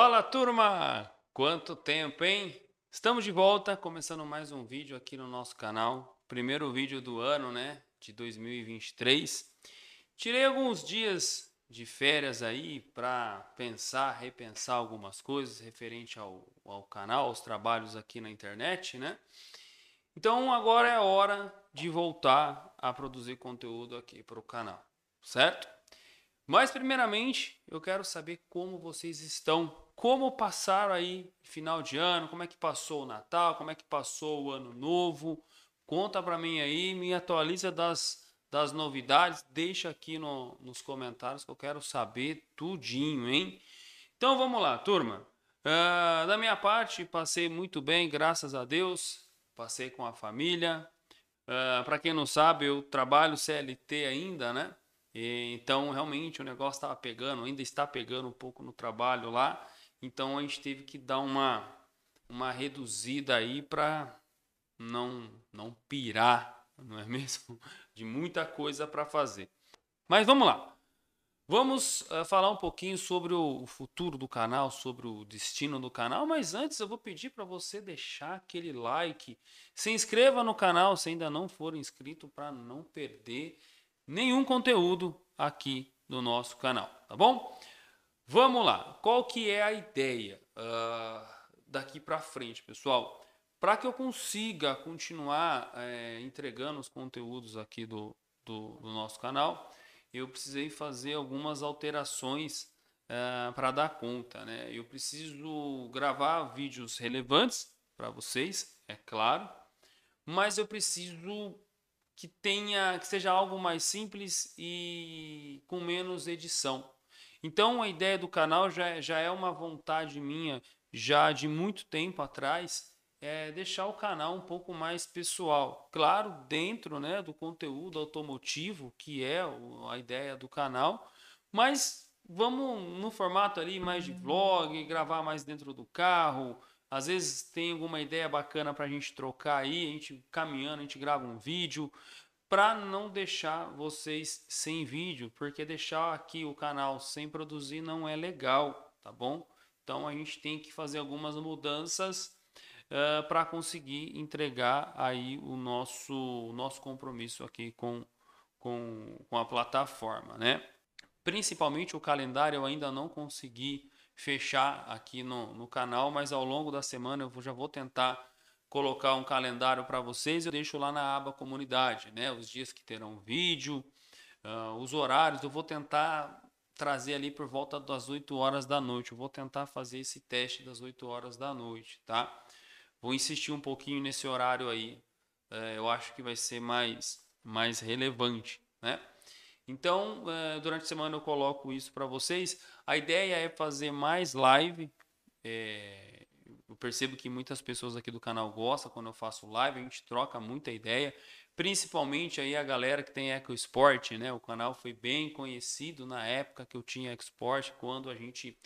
Fala turma! Quanto tempo, hein? Estamos de volta, começando mais um vídeo aqui no nosso canal. Primeiro vídeo do ano, né? De 2023. Tirei alguns dias de férias aí para pensar, repensar algumas coisas referente ao, ao canal, aos trabalhos aqui na internet, né? Então agora é a hora de voltar a produzir conteúdo aqui para o canal, certo? Mas primeiramente eu quero saber como vocês estão como passaram aí final de ano, como é que passou o Natal, como é que passou o Ano Novo. Conta para mim aí, me atualiza das, das novidades, deixa aqui no, nos comentários que eu quero saber tudinho, hein? Então vamos lá, turma. Uh, da minha parte, passei muito bem, graças a Deus. Passei com a família. Uh, ah, para quem não sabe, eu trabalho CLT ainda, né? E, então, realmente, o negócio estava pegando, ainda está pegando um pouco no trabalho lá. Então a gente teve que dar uma, uma reduzida aí para não, não pirar, não é mesmo? De muita coisa para fazer. Mas vamos lá. Vamos uh, falar um pouquinho sobre o, futuro do canal, sobre o destino do canal, mas antes eu vou pedir para você deixar aquele like, se inscreva no canal se ainda não for inscrito para não perder nenhum conteúdo aqui no nosso canal, tá bom? Vamos lá. Qual que é a ideia uh, daqui para frente, pessoal? Para que eu consiga continuar é, entregando os conteúdos aqui do, do, do, nosso canal, eu precisei fazer algumas alterações uh, ah, para dar conta. Né? Eu preciso gravar vídeos relevantes para vocês, é claro, mas eu preciso que tenha que seja algo mais simples e com menos edição. Então a ideia do canal já, já é uma vontade minha, já de muito tempo atrás, é deixar o canal um pouco mais pessoal. Claro, dentro né, do conteúdo automotivo, que é a ideia do canal, mas vamos no formato ali mais de vlog, gravar mais dentro do carro. Às vezes tem alguma ideia bacana para a gente trocar aí, a gente caminhando, a gente grava um vídeo para não deixar vocês sem vídeo, porque deixar aqui o canal sem produzir não é legal, tá bom? Então a gente tem que fazer algumas mudanças uh, eh, para conseguir entregar aí o nosso, o nosso compromisso aqui com, com, com a plataforma, né? Principalmente o calendário eu ainda não consegui fechar aqui no, no canal, mas ao longo da semana eu já vou tentar colocar um calendário para vocês, eu deixo lá na aba comunidade, né? Os dias que terão vídeo, uh, os horários, eu vou tentar trazer ali por volta das 8 horas da noite. Eu vou tentar fazer esse teste das 8 horas da noite, tá? Vou insistir um pouquinho nesse horário aí. É, eu acho que vai ser mais, mais relevante, né? Então, é, durante a semana eu coloco isso para vocês. A ideia é fazer mais live é, percebo que muitas pessoas aqui do canal gostam quando eu faço live, a gente troca muita ideia, principalmente aí a galera que tem EcoSport, né? O canal foi bem conhecido na época que eu tinha EcoSport, quando a gente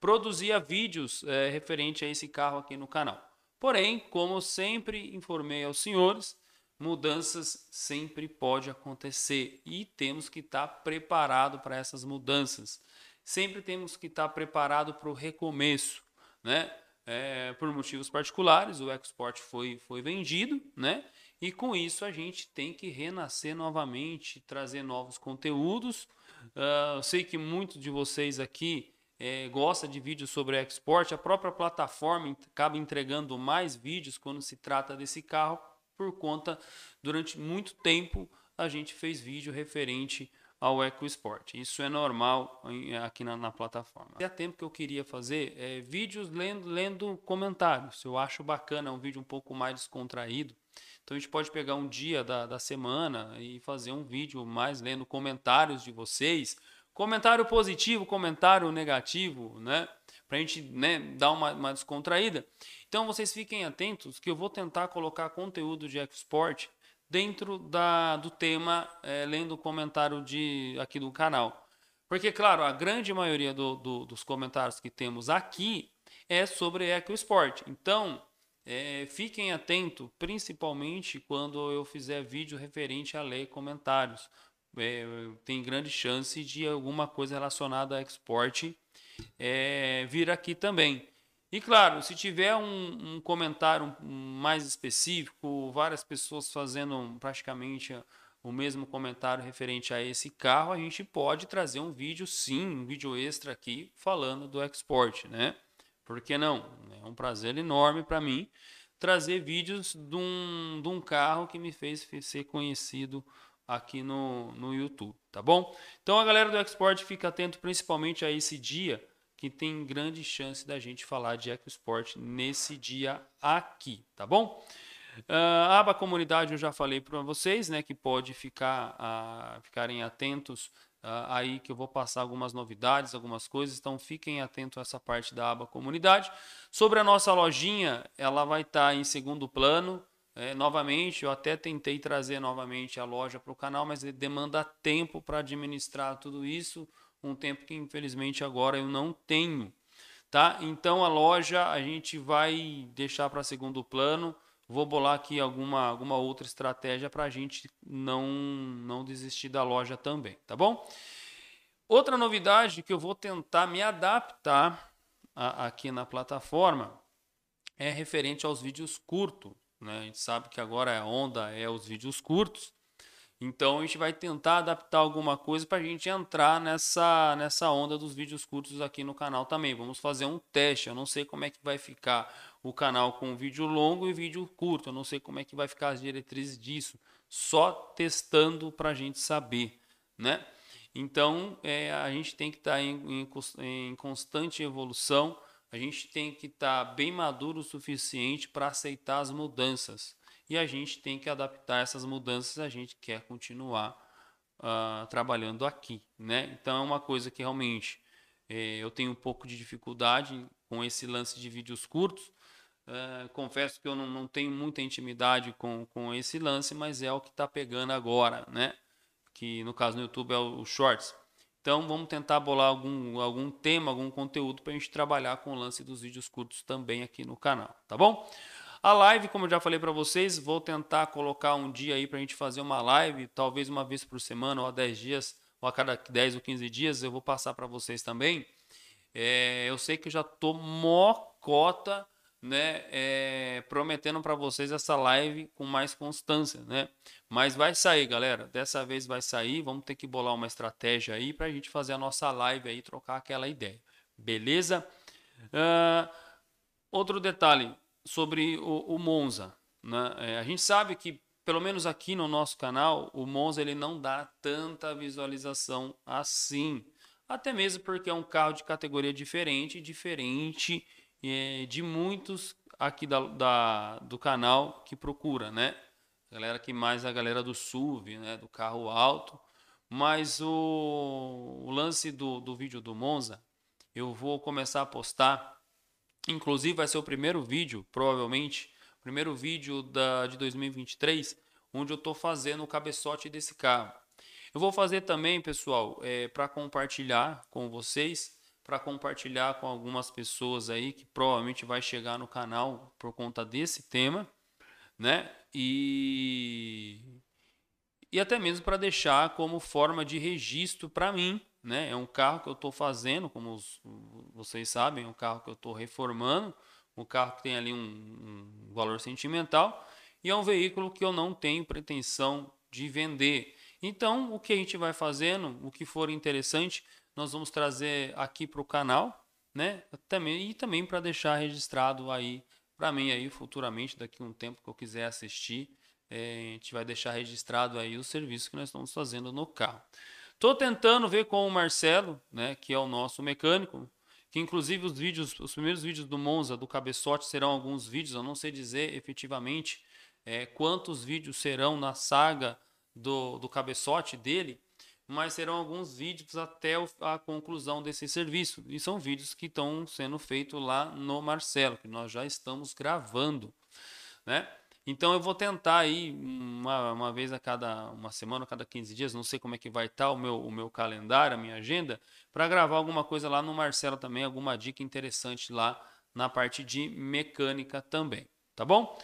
produzia vídeos é, referente a esse carro aqui no canal. Porém, como eu sempre informei aos senhores, mudanças sempre pode acontecer e temos que estar preparado para essas mudanças. Sempre temos que estar preparado para o recomeço, né? é, por motivos particulares, o Export foi, foi vendido, né? E com isso a gente tem que renascer novamente, trazer novos conteúdos. Uh, eu sei que muitos de vocês aqui é, gosta de vídeos sobre export, a própria plataforma acaba entregando mais vídeos quando se trata desse carro, por conta, durante muito tempo a gente fez vídeo referente ao EcoSport. Isso é normal aqui na, na, plataforma. Há tempo que eu queria fazer é, vídeos lendo, lendo comentários. Eu acho bacana, é um vídeo um pouco mais descontraído. Então a gente pode pegar um dia da, da semana e fazer um vídeo mais lendo comentários de vocês. Comentário positivo, comentário negativo, né? Pra gente né, dar uma, uma descontraída. Então vocês fiquem atentos que eu vou tentar colocar conteúdo de ecoesporte dentro da, do tema, é, lendo o comentário de, aqui do canal. Porque, claro, a grande maioria do, do, dos comentários que temos aqui é sobre ecosport. Então, é, fiquem atentos, principalmente quando eu fizer vídeo referente a ler comentários. É, tem grande chance de alguma coisa relacionada a export vir aqui também. E claro, se tiver um, um comentário mais específico, várias pessoas fazendo praticamente o mesmo comentário referente a esse carro, a gente pode trazer um vídeo, sim, um vídeo extra aqui falando do export, né? Por que não? É um prazer enorme para mim trazer vídeos de um, de um carro que me fez ser conhecido aqui no, no YouTube, tá bom? Então a galera do Export fica atento principalmente a esse dia, que tem grande chance da gente falar de EcoSport nesse dia aqui, tá bom? Uh, aba comunidade eu já falei para vocês, né, que pode ficar uh, ficarem atentos uh, aí que eu vou passar algumas novidades, algumas coisas, então fiquem atentos a essa parte da aba comunidade. Sobre a nossa lojinha, ela vai estar tá em segundo plano. É, novamente, eu até tentei trazer novamente a loja para o canal, mas demanda tempo para administrar tudo isso um tempo que infelizmente agora eu não tenho, tá? Então a loja a gente vai deixar para segundo plano. Vou bolar aqui alguma, alguma outra estratégia para a gente não, não desistir da loja também, tá bom? Outra novidade que eu vou tentar me adaptar a, aqui na plataforma é referente aos vídeos curtos. Né? A gente sabe que agora a onda é os vídeos curtos. Então a gente vai tentar adaptar alguma coisa para a gente entrar nessa, nessa onda dos vídeos curtos aqui no canal também. Vamos fazer um teste. Eu não sei como é que vai ficar o canal com vídeo longo e vídeo curto. Eu não sei como é que vai ficar as diretrizes disso. Só testando para a gente saber, né? Então é, a gente tem que estar tá em, em, em constante evolução. A gente tem que estar tá bem maduro o suficiente para aceitar as mudanças e a gente tem que adaptar essas mudanças a gente quer continuar uh, trabalhando aqui, né? Então é uma coisa que realmente eh, eu tenho um pouco de dificuldade com esse lance de vídeos curtos. Uh, confesso que eu não, não, tenho muita intimidade com, com esse lance, mas é o que está pegando agora, né? Que no caso no YouTube é o, o Shorts. Então vamos tentar bolar algum, algum tema, algum conteúdo para a gente trabalhar com o lance dos vídeos curtos também aqui no canal, tá bom? A live, como eu já falei para vocês, vou tentar colocar um dia aí para a gente fazer uma live, talvez uma vez por semana ou a 10 dias, ou a cada 10 ou 15 dias, eu vou passar para vocês também. É, eu sei que eu já tô mocota, né, é, prometendo para vocês essa live com mais constância, né? Mas vai sair, galera. Dessa vez vai sair. Vamos ter que bolar uma estratégia aí para a gente fazer a nossa live aí, trocar aquela ideia, beleza? Uh, outro detalhe, sobre o, o Monza. Né? É, a gente sabe que, pelo menos aqui no nosso canal, o Monza ele não dá tanta visualização assim. Até mesmo porque é um carro de categoria diferente, diferente é, de muitos aqui da, da, do canal que procura, né? Galera que mais a galera do SUV, né? Do carro alto. Mas o, o lance do, do vídeo do Monza, eu vou começar a postar Inclusive, vai ser o primeiro vídeo, provavelmente, primeiro vídeo da, de 2023, onde eu estou fazendo o cabeçote desse carro. Eu vou fazer também, pessoal, é, para compartilhar com vocês, para compartilhar com algumas pessoas aí que provavelmente vai chegar no canal por conta desse tema, né? E e até mesmo para deixar como forma de registro para mim né? É um carro que eu estou fazendo, como os, vocês sabem, é um carro que eu estou reformando, um carro que tem ali um, um valor sentimental e é um veículo que eu não tenho pretensão de vender. Então, o que a gente vai fazendo, o que for interessante, nós vamos trazer aqui para o canal, né? Também, e também para deixar registrado aí para mim aí futuramente, daqui a um tempo que eu quiser assistir, é, a gente vai deixar registrado aí o serviço que nós estamos fazendo no carro. Tô tentando ver com o Marcelo, né, que é o nosso mecânico, que inclusive os vídeos, os primeiros vídeos do Monza, do cabeçote, serão alguns vídeos, eu não sei dizer efetivamente é, quantos vídeos serão na saga do, do cabeçote dele, mas serão alguns vídeos até a conclusão desse serviço. E são vídeos que estão sendo feitos lá no Marcelo, que nós já estamos gravando, né? Então eu vou tentar aí uma, uma vez a cada uma semana, a cada 15 dias, não sei como é que vai estar tá o meu, o meu calendário, a minha agenda, para gravar alguma coisa lá no Marcelo também, alguma dica interessante lá na parte de mecânica também, tá bom?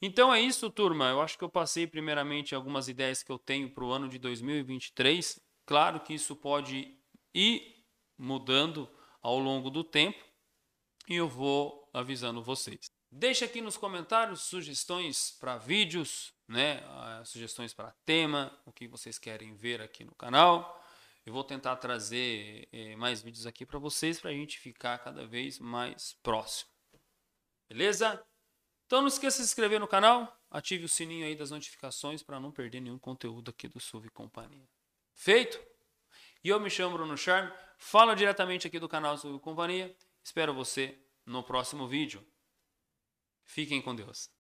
Então é isso, turma. Eu acho que eu passei primeiramente algumas ideias que eu tenho para o ano de 2023. Claro que isso pode ir mudando ao longo do tempo e eu vou avisando vocês. Deixa aqui nos comentários sugestões para vídeos, né? Ah, sugestões para tema, o que vocês querem ver aqui no canal. Eu vou tentar trazer eh, mais vídeos aqui para vocês para a gente ficar cada vez mais próximo. Beleza? Então não esqueça de se inscrever no canal, ative o sininho aí das notificações para não perder nenhum conteúdo aqui do Suv Companhia. Feito? E eu me chamo Bruno Charme, falo diretamente aqui do canal Suv Companhia. Espero você no próximo vídeo. Fiquem com Deus.